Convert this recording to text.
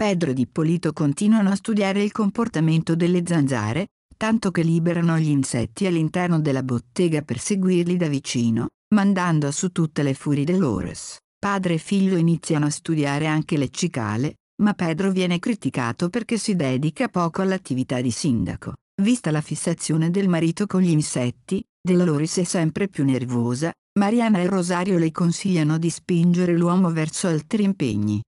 Pedro ed Ippolito continuano a studiare il comportamento delle zanzare, tanto che liberano gli insetti all'interno della bottega per seguirli da vicino, mandando su tutte le furie dell'Ores. Padre e figlio iniziano a studiare anche le cicale, ma Pedro viene criticato perché si dedica poco all'attività di sindaco. Vista la fissazione del marito con gli insetti, Dolores è sempre più nervosa, Mariana e Rosario le consigliano di spingere l'uomo verso altri impegni.